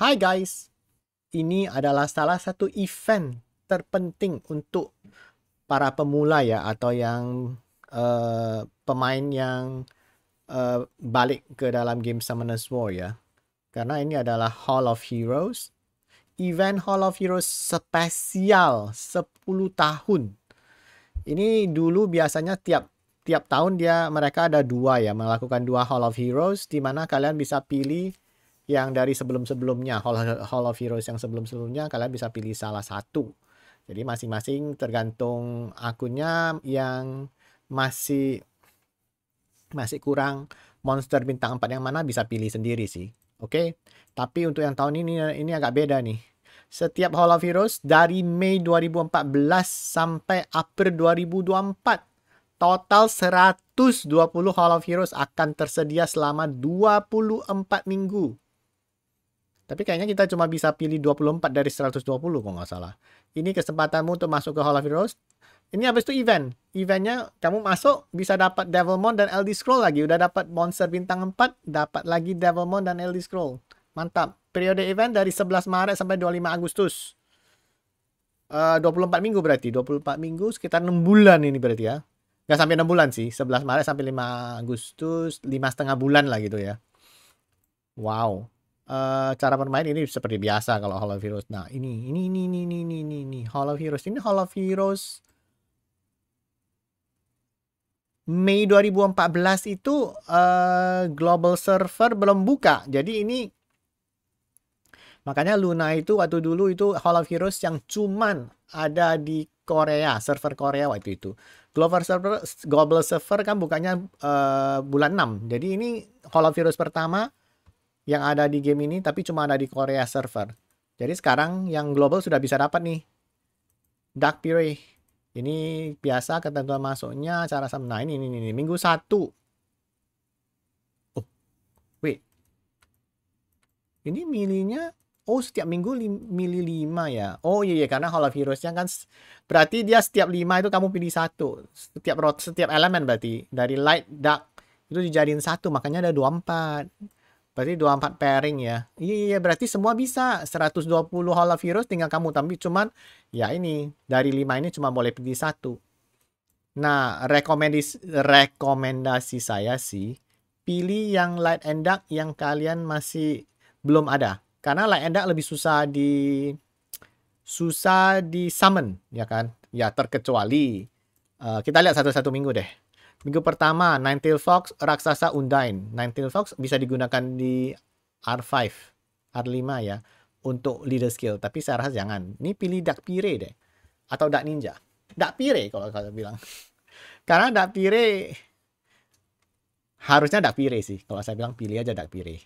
Hai guys, ini adalah salah satu event terpenting untuk para pemula ya atau yang uh, pemain yang uh, balik ke dalam game Summoners War ya. Karena ini adalah Hall of Heroes. Event Hall of Heroes spesial 10 tahun. Ini dulu biasanya tiap tiap tahun dia mereka ada dua ya melakukan dua Hall of Heroes di mana kalian bisa pilih yang dari sebelum-sebelumnya Hall of Heroes yang sebelum-sebelumnya kalian bisa pilih salah satu jadi masing-masing tergantung akunnya yang masih masih kurang monster bintang 4 yang mana bisa pilih sendiri sih oke okay? tapi untuk yang tahun ini ini agak beda nih setiap Hall of Heroes dari Mei 2014 sampai April 2024 total 120 Hall of Heroes akan tersedia selama 24 minggu. Tapi kayaknya kita cuma bisa pilih 24 dari 120 kalau nggak salah. Ini kesempatanmu untuk masuk ke Hall of Heroes. Ini habis itu event. Eventnya kamu masuk bisa dapat Devilmon dan LD Scroll lagi. Udah dapat monster bintang 4, dapat lagi Devilmon dan LD Scroll. Mantap. Periode event dari 11 Maret sampai 25 Agustus. Eh, uh, 24 minggu berarti. 24 minggu sekitar 6 bulan ini berarti ya. Gak sampai 6 bulan sih. 11 Maret sampai 5 Agustus. 5 setengah bulan lah gitu ya. Wow. Eh, cara bermain ini seperti biasa kalau Hollow Heroes. Nah, ini ini ini ini ini ini ini Hall of Heroes. Ini Hollow Heroes Mei 2014 itu uh, global server belum buka. Jadi ini makanya Luna itu waktu dulu itu Hall of Heroes yang cuman ada di Korea, server Korea waktu itu. Global server global server kan bukannya uh, eh, bulan 6. Jadi ini Hall of Heroes pertama yang ada di game ini tapi cuma ada di Korea server. Jadi sekarang yang global sudah bisa dapat nih. Dark Fury. Ini biasa ketentuan masuknya cara sama. Nah ini, ini, ini. Minggu 1. Oh. Wait. Ini milinya. Oh setiap minggu li, milih 5 ya. Oh iya, iya karena Hall of Heroes-nya kan. Berarti dia setiap 5 itu kamu pilih satu. Setiap setiap elemen berarti. Dari light, dark. Itu dijadiin satu. Makanya ada 24. Berarti 24 pairing ya. Iya, iya, iya, berarti semua bisa. 120 halo virus tinggal kamu. Tapi cuman, ya ini, dari 5 ini cuma boleh pilih satu. Nah, rekomendasi, rekomendasi saya sih, pilih yang light and dark yang kalian masih belum ada. Karena light and dark lebih susah di susah di summon, ya kan? Ya, terkecuali. Uh, kita lihat satu-satu minggu deh. Minggu pertama, Ninetale Fox, Raksasa Undyne. Ninetale Fox bisa digunakan di R5, R5 ya, untuk leader skill. Tapi saya rasa jangan. Ini pilih Dak Pire deh. Atau Dak Ninja. Dak Pire kalau kalian bilang. Karena Dak Pire... Harusnya Dak Pire sih. Kalau saya bilang pilih aja Dak Pire.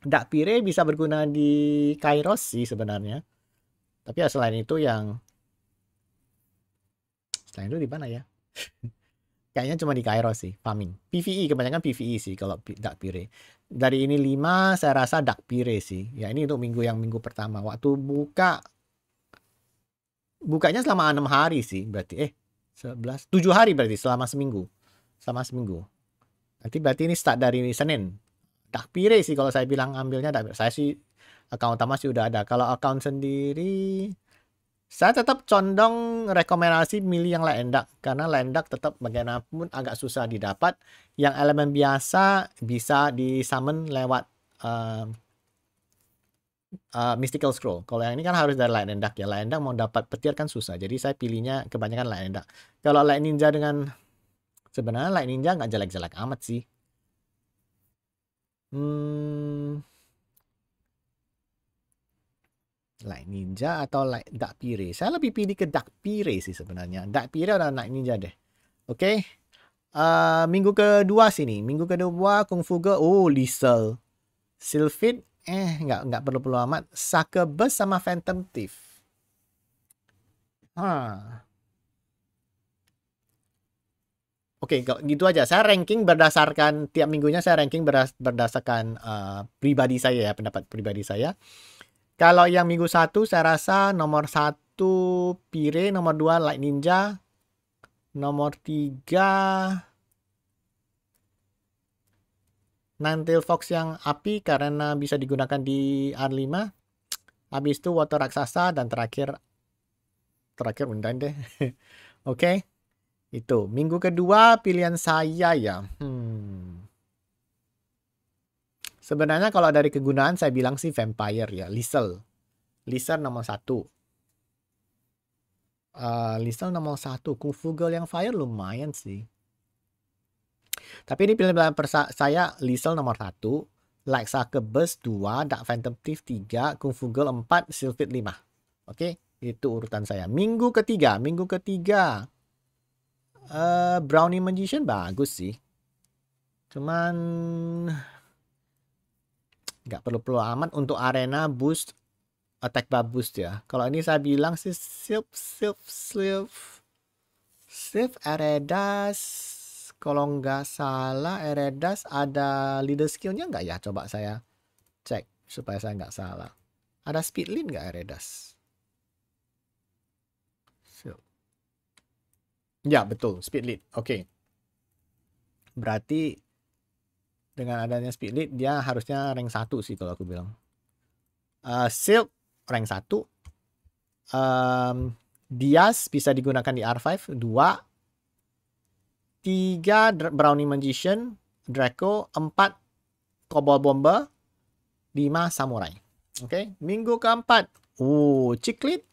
Dak Pire bisa berguna di Kairos sih sebenarnya. Tapi ya selain itu yang... Selain itu di mana ya? kayaknya cuma di Cairo sih farming PVE kebanyakan PVE sih kalau dak pire dari ini lima saya rasa dak pire sih ya ini untuk minggu yang minggu pertama waktu buka bukanya selama enam hari sih berarti eh sebelas tujuh hari berarti selama seminggu selama seminggu nanti berarti ini start dari Senin dak pire sih kalau saya bilang ambilnya dak saya sih account utama sih udah ada kalau account sendiri saya tetap condong rekomendasi milih yang lendak karena lendak tetap bagaimanapun agak susah didapat. Yang elemen biasa bisa disamen lewat uh, uh, mystical scroll. Kalau yang ini kan harus dari lendak ya. Lendak mau dapat petir kan susah. Jadi saya pilihnya kebanyakan lendak. Kalau light ninja dengan sebenarnya light ninja nggak jelek-jelek amat sih. Hmm, like ninja atau like Dark pire. Saya lebih pilih ke Dark pire sih sebenarnya. Dark pire atau Light ninja deh. Okay. Uh, minggu kedua sini. Minggu kedua Kung Fu Girl. Oh, Liesel. Sylphid. Eh, nggak nggak perlu-perlu amat. Sucker Bus sama Phantom Thief. Oke, okay, gitu aja. Saya ranking berdasarkan tiap minggunya saya ranking berdasarkan uh, pribadi saya ya, pendapat pribadi saya. Kalau yang minggu satu saya rasa nomor satu Pire, nomor dua Light Ninja, nomor tiga Nantil Fox yang api karena bisa digunakan di R5. Habis itu Water Raksasa dan terakhir terakhir undang deh. Oke. okay. Itu minggu kedua pilihan saya ya. Hmm. Sebenarnya kalau dari kegunaan saya bilang sih vampire ya, lisel. Lisel nomor satu. Uh, eh, lisel nomor satu, Kung yang Fire lumayan sih. Tapi ini pilihan saya lisel nomor satu, Like burst 2, Dark Phantom Thief 3, Kung Fu Girl 4, Sylphid 5. Oke, okay? itu urutan saya. Minggu ketiga, minggu ketiga. Uh, Brownie Magician bagus sih. Cuman nggak perlu perlu amat untuk arena boost attack buff boost ya kalau ini saya bilang sih silp silp silp silp eredas kalau nggak salah eredas ada leader skillnya nggak ya coba saya cek supaya saya nggak salah ada speed lead nggak eredas silp ya betul speed lead oke okay. berarti dengan adanya lead dia harusnya rank 1 sih kalau aku bilang. Uh, Silk rank 1. Um, Dias bisa digunakan di R5 2 3 Brownie Magician, Draco 4 Cobalt Bomber, 5 Samurai. Oke, okay? minggu keempat. Uh, Ciklit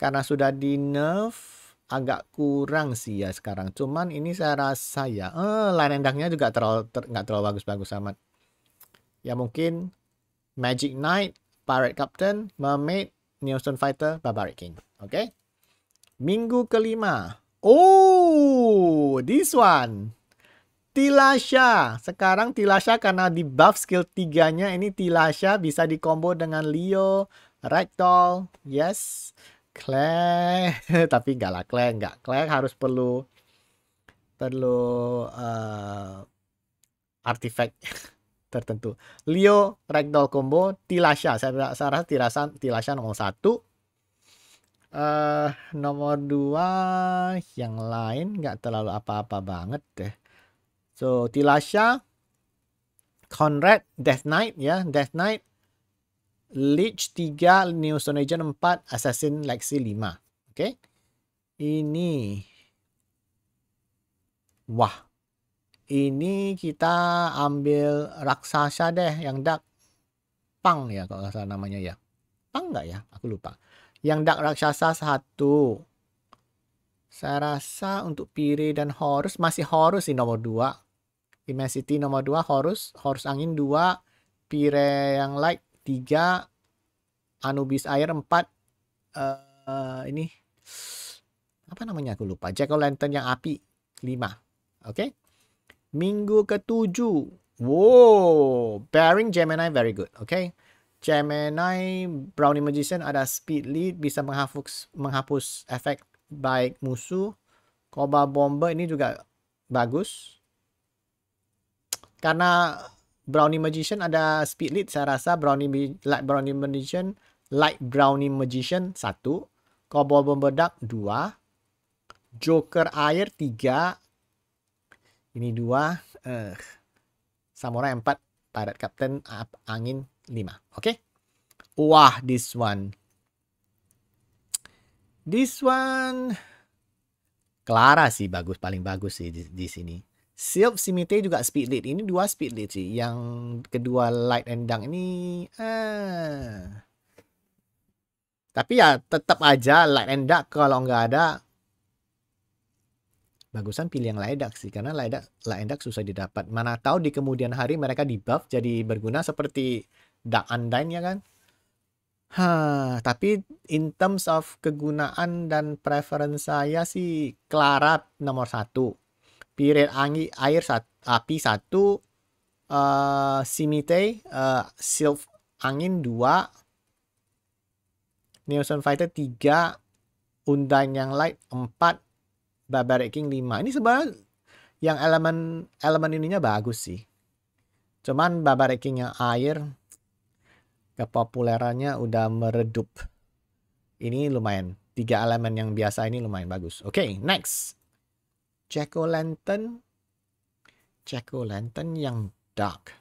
karena sudah di nerf agak kurang sih ya sekarang. Cuman ini saya rasa ya, eh, lain endangnya juga terlalu ter, nggak terlalu bagus-bagus amat. Ya mungkin Magic Knight, Pirate Captain, Mermaid, Neon Fighter, Barbaric King. Oke. Okay? Minggu kelima. Oh, this one. Tilasha. Sekarang Tilasha karena di buff skill 3-nya ini Tilasha bisa dikombo dengan Leo, Ragdoll. Yes klek tapi nggak lah klek nggak klek harus perlu perlu uh, artifact tertentu Leo ragdoll combo Tilasha saya, rasa Tilasha Tilasha nomor satu uh, nomor dua yang lain nggak terlalu apa-apa banget deh so Tilasha Conrad Death Knight ya Death Knight Lich 3, New Stone Agent 4, Assassin Lexi 5. Okay. Ini. Wah. Ini kita ambil raksasa deh yang dark. Pang ya kalau nggak salah namanya ya. Pang nggak ya? Aku lupa. Yang dark raksasa satu. Saya rasa untuk Pire dan Horus masih Horus sih nomor 2. Immensity nomor 2 Horus, Horus angin dua, Pire yang light 3 Anubis Air 4 uh, uh, ini apa namanya aku lupa Jack o' Lantern yang api 5 oke okay? minggu ke-7 wow bearing Gemini very good oke okay? Gemini Brownie Magician ada speed lead bisa menghapus menghapus efek baik musuh Koba Bomber ini juga bagus karena Brownie Magician ada Speed Lead saya rasa Brownie Light Brownie Magician Light Brownie Magician 1 Kobol Bombedak 2 Joker Air 3 ini 2 uh, eh, Samurai 4 Pirate Captain up, Angin 5 oke okay? wah this one this one Clara sih bagus paling bagus sih di, di sini Silk Simite juga speed lead. Ini dua speed lead sih. Yang kedua Light and dark ini... Ah. Tapi ya tetap aja Light and Dark kalau nggak ada bagusan pilih yang dark sih karena light and dark susah didapat. Mana tahu di kemudian hari mereka di buff jadi berguna seperti Dark Undyne ya kan. Hah, tapi in terms of kegunaan dan preference saya sih Clara nomor satu. Pirir angin air sat, api satu, uh, eh, simite uh, eh, silf angin dua, neoson fighter tiga, undang yang light empat, barbaric king lima. Ini sebenarnya yang elemen elemen ininya bagus sih. Cuman barbaric king yang air kepopulerannya udah meredup. Ini lumayan. Tiga elemen yang biasa ini lumayan bagus. Oke, okay, next jack o' lantern jack o' lantern yang dark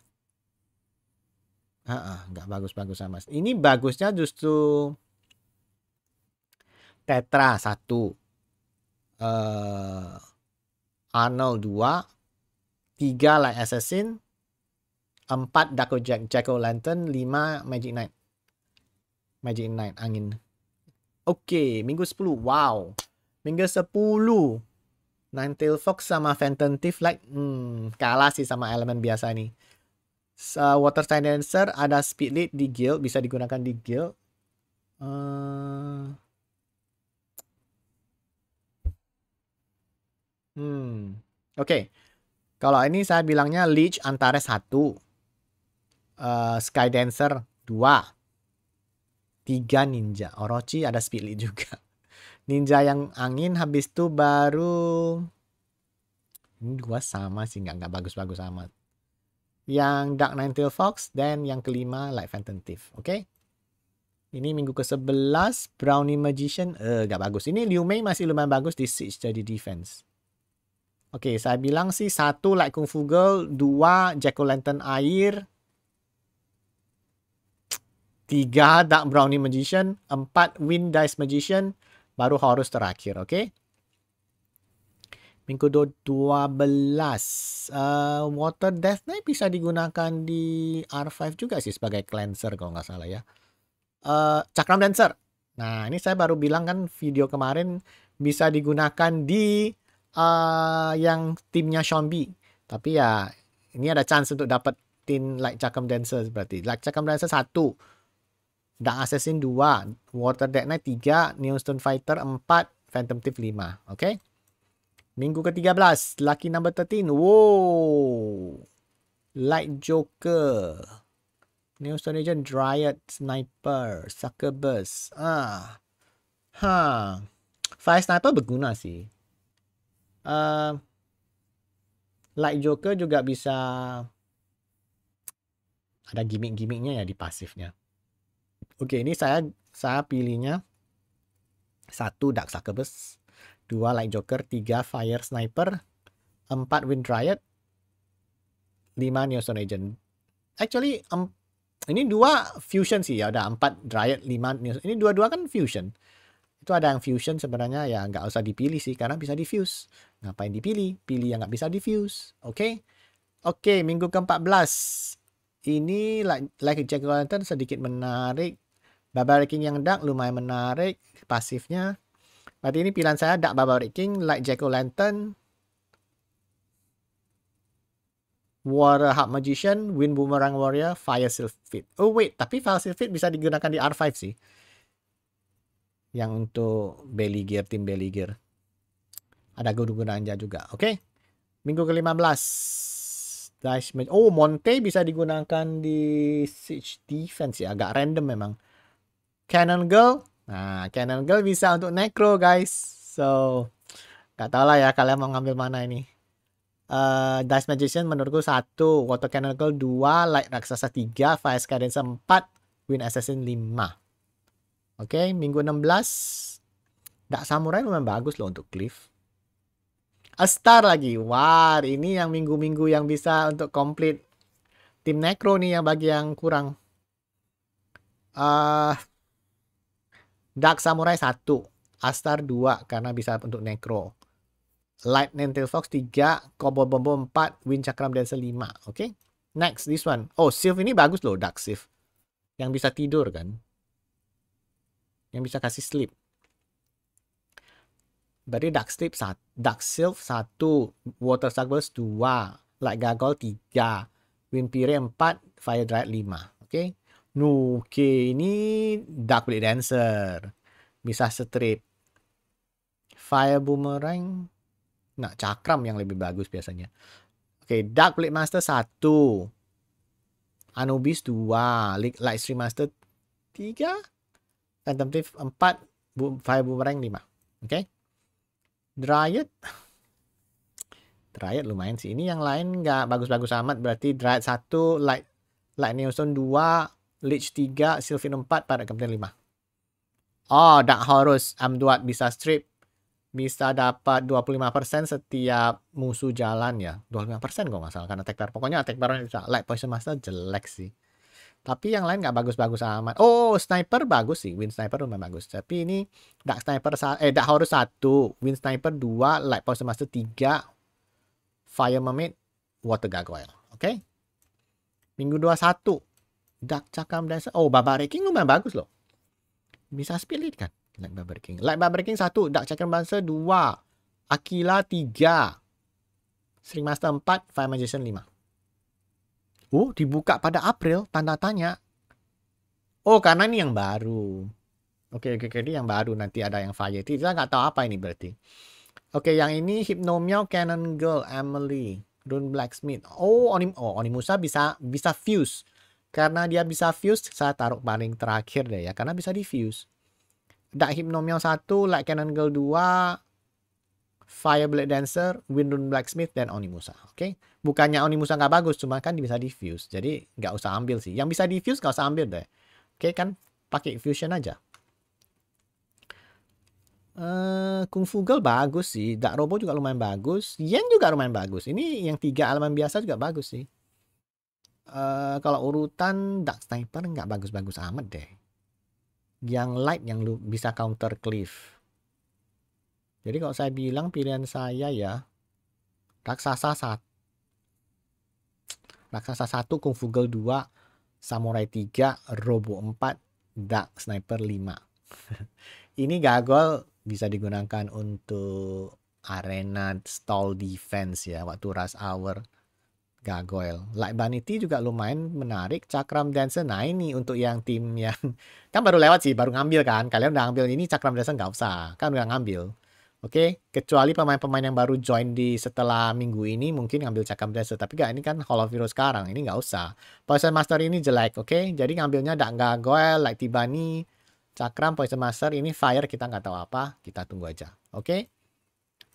ah nggak -uh, bagus-bagus sama ini bagusnya justru tetra satu uh, Arnold dua tiga like Assassin empat o' Jack Jack o' Lantern lima Magic Knight Magic Knight angin Oke, okay, minggu sepuluh, Wow. Minggu sepuluh. Ninetail Fox sama Phantom Thief Light hmm, kalah sih sama elemen biasa ini. Uh, water Dancer ada speed lead di guild, bisa digunakan di guild. Uh... Hmm. Oke. Okay. Kalau ini saya bilangnya Leech Antares 1. Uh, Sky Dancer 2. 3 Ninja. Orochi ada speed lead juga. Ninja yang angin habis itu baru ini dua sama sih nggak nggak bagus-bagus amat. Yang Dark Nine Tail Fox dan yang kelima Light Phantom Thief. Oke. Okay? Ini minggu ke-11 Brownie Magician eh uh, bagus. Ini Liu Mei masih lumayan bagus di siege jadi defense. Oke, okay, saya bilang sih satu Light Kung Fu Girl, dua Jack Lantern air, tiga Dark Brownie Magician, empat Wind Dice Magician, baru Horus terakhir, oke? Minggu 12 uh, eh, Water Death Knight bisa digunakan di R5 juga sih sebagai cleanser kalau nggak salah ya. Uh, Cakram Dancer. Nah ini saya baru bilang kan video kemarin bisa digunakan di uh, yang timnya Shombi. Tapi ya ini ada chance untuk dapetin like Cakram Dancer berarti. like Cakram Dancer satu Dark Assassin 2, Water Dead Knight 3, New Stone Fighter 4, Phantom Thief 5. Okay. Minggu ke-13, Lucky number 13. Wow. Light Joker. New Stone Agent, Dryad, Sniper, Sucker Burst. Ah. Huh. Fire Sniper berguna sih. Uh, Light Joker juga bisa ada gimmick-gimmicknya ya di pasifnya. Oke, ini saya saya pilihnya satu Dark Succubus, dua Light Joker, tiga Fire Sniper, empat Wind Riot, lima Neon Agent. Actually, um, ini dua fusion sih ya, udah empat Riot, lima Neon. Ini dua-dua kan fusion. Itu ada yang fusion sebenarnya ya nggak usah dipilih sih karena bisa diffuse. Ngapain dipilih? Pilih yang nggak bisa diffuse. Oke. Okay? Oke, okay, minggu ke-14. Ini like, like Jack Lantern sedikit menarik Barbaric King yang dark lumayan menarik pasifnya. Berarti ini pilihan saya dark Barbaric King, light Jack O' Lantern, War Hub Magician, Wind Boomerang Warrior, Fire Sylphid. Oh wait, tapi Fire Sylphid bisa digunakan di R5 sih. Yang untuk belly gear, tim belly gear. Ada gunanya juga. Oke. Okay. Minggu ke-15. Guys, Oh, Monte bisa digunakan di Siege Defense ya. Agak random memang. Cannon Girl. Nah, Cannon Girl bisa untuk Necro, guys. So, gak tau lah ya kalian mau ngambil mana ini. Uh, Dice Magician menurutku 1, Water Cannon Girl 2, Light Raksasa 3, Fire Scadenza 4, Wind Assassin 5. Oke, okay, minggu 16. Dak Samurai lumayan bagus loh untuk Cliff. A Star lagi. Wah, ini yang minggu-minggu yang bisa untuk komplit. tim Necro nih yang bagi yang kurang. Uh, Dark Samurai 1, Astar 2 karena bisa untuk necro. Lightning Tail Fox 3, Kobo Bombo 4, Wind Chakram Dancer 5. Oke. Okay? Next, this one. Oh, Sylph ini bagus loh, Dark Sylph. Yang bisa tidur kan. Yang bisa kasih sleep. Berarti Dark Sleep Dark Sylph 1, Water Suckers 2, Light Gargoyle 3, Wind Pire 4, Fire Dryad 5. Oke. Okay? Nuke ini Dark Blade Dancer. Bisa strip. Fire Boomerang. Nah, Cakram yang lebih bagus biasanya. Oke, okay, Dark Blade Master 1. Anubis 2. Light Stream Master 3. Phantom Thief 4. Fire Boomerang 5. Oke. Okay. Dryad. Dryad lumayan sih. Ini yang lain nggak bagus-bagus amat. Berarti Dryad 1, Light Light Neoson 2, Leech 3, Sylvan 4, Pirate Captain 5. Oh, Dark Horus Amduat bisa strip. Bisa dapat 25% setiap musuh jalan ya. 25% kok masalah karena attack power. Pokoknya attack power bisa. Light Poison Master jelek sih. Tapi yang lain nggak bagus-bagus amat. Oh, Sniper bagus sih. Wind Sniper lumayan bagus. Tapi ini Dark Sniper, eh Dark Horus 1, Wind Sniper 2, Light Poison Master 3, Fire Mermaid, Water Gargoyle. Oke? Okay? Minggu 21 dak Cakam Dancer. Oh, Baba King lumayan bagus loh. Bisa split kan? like Baba King. like Baba King satu dak Cakam bangsa dua Akila tiga String Master 4, Fire Magician lima Oh, dibuka pada April, tanda tanya. Oh, karena ini yang baru. Oke, okay, oke, okay, jadi yang baru nanti ada yang Fire. Kita nggak tahu apa ini berarti. Oke, okay, yang ini Hypnomial Cannon Girl Emily. Rune Blacksmith. Oh, Onim oh Onimusa bisa bisa fuse karena dia bisa fuse, saya taruh paling terakhir deh ya. Karena bisa di fuse. Dark Hypnomion 1, Light girl 2, Fireblade Dancer, Windrun Blacksmith, dan Onimusa. Oke, okay? bukannya Onimusa nggak bagus, cuma kan bisa diffuse. Jadi nggak usah ambil sih. Yang bisa diffuse nggak usah ambil deh. Oke okay, kan, pakai fusion aja. Uh, Kung Fu Girl bagus sih. Dak Robo juga lumayan bagus. Yen juga lumayan bagus. Ini yang tiga elemen biasa juga bagus sih. Eh, kalau urutan Dark Sniper nggak bagus-bagus amat deh. Yang light yang lu bisa counter cliff. Jadi kalau saya bilang pilihan saya ya Raksasa satu, Raksasa satu Kung Fu Girl 2, Samurai tiga, Robo 4, Dark Sniper 5. Ini gagal bisa digunakan untuk arena stall defense ya waktu rush hour Gargoyle. Light Vanity juga lumayan menarik. Cakram Dancer, nah ini untuk yang tim yang... Kan baru lewat sih, baru ngambil kan. Kalian udah ngambil ini, Cakram Dancer nggak usah. Kan udah ngambil. Oke, okay? kecuali pemain-pemain yang baru join di setelah minggu ini mungkin ngambil Cakram Dancer. Tapi gak, ini kan Hall of Heroes sekarang, ini nggak usah. Poison Master ini jelek, oke? Okay? Jadi ngambilnya ada Gargoyle, Light Tibani, Cakram, Poison Master. Ini Fire kita nggak tahu apa, kita tunggu aja. Oke? Okay?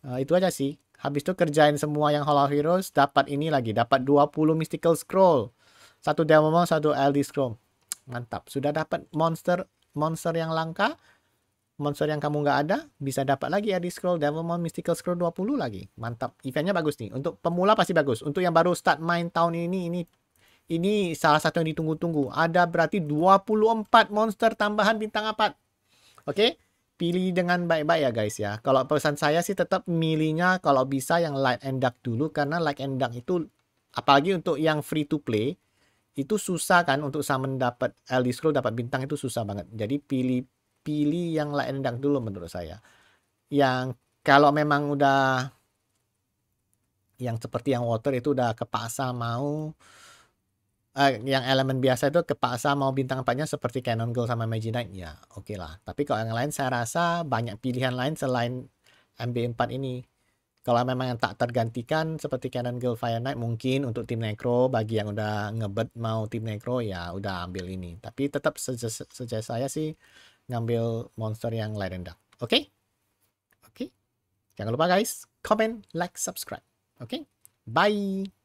Uh, eh, itu aja sih. Habis itu kerjain semua yang Hollow Heroes, dapat ini lagi, dapat 20 Mystical Scroll. Satu Demomon, satu LD Scroll. Mantap. Sudah dapat monster monster yang langka, monster yang kamu nggak ada, bisa dapat lagi LD Scroll, Demomon, Mystical Scroll 20 lagi. Mantap. Eventnya bagus nih. Untuk pemula pasti bagus. Untuk yang baru start main tahun ini, ini ini salah satu yang ditunggu-tunggu. Ada berarti 24 monster tambahan bintang 4. Oke. Okay? pilih dengan baik-baik ya guys ya. Kalau pesan saya sih tetap milihnya kalau bisa yang light and dark dulu karena light and dark itu apalagi untuk yang free to play itu susah kan untuk sama dapat Elder Scroll dapat bintang itu susah banget. Jadi pilih pilih yang light and dark dulu menurut saya. Yang kalau memang udah yang seperti yang water itu udah kepaksa mau uh, yang elemen biasa itu kepaksa mau bintang empatnya seperti Canon girl sama Magi Knight ya oke okay lah tapi kalau yang lain saya rasa banyak pilihan lain selain MB4 ini kalau memang yang tak tergantikan seperti Canon girl Fire Knight mungkin untuk tim necro bagi yang udah ngebet mau tim necro ya udah ambil ini tapi tetap sejak saya sih ngambil monster yang lain rendah oke okay? oke okay? jangan lupa guys comment like subscribe oke okay? bye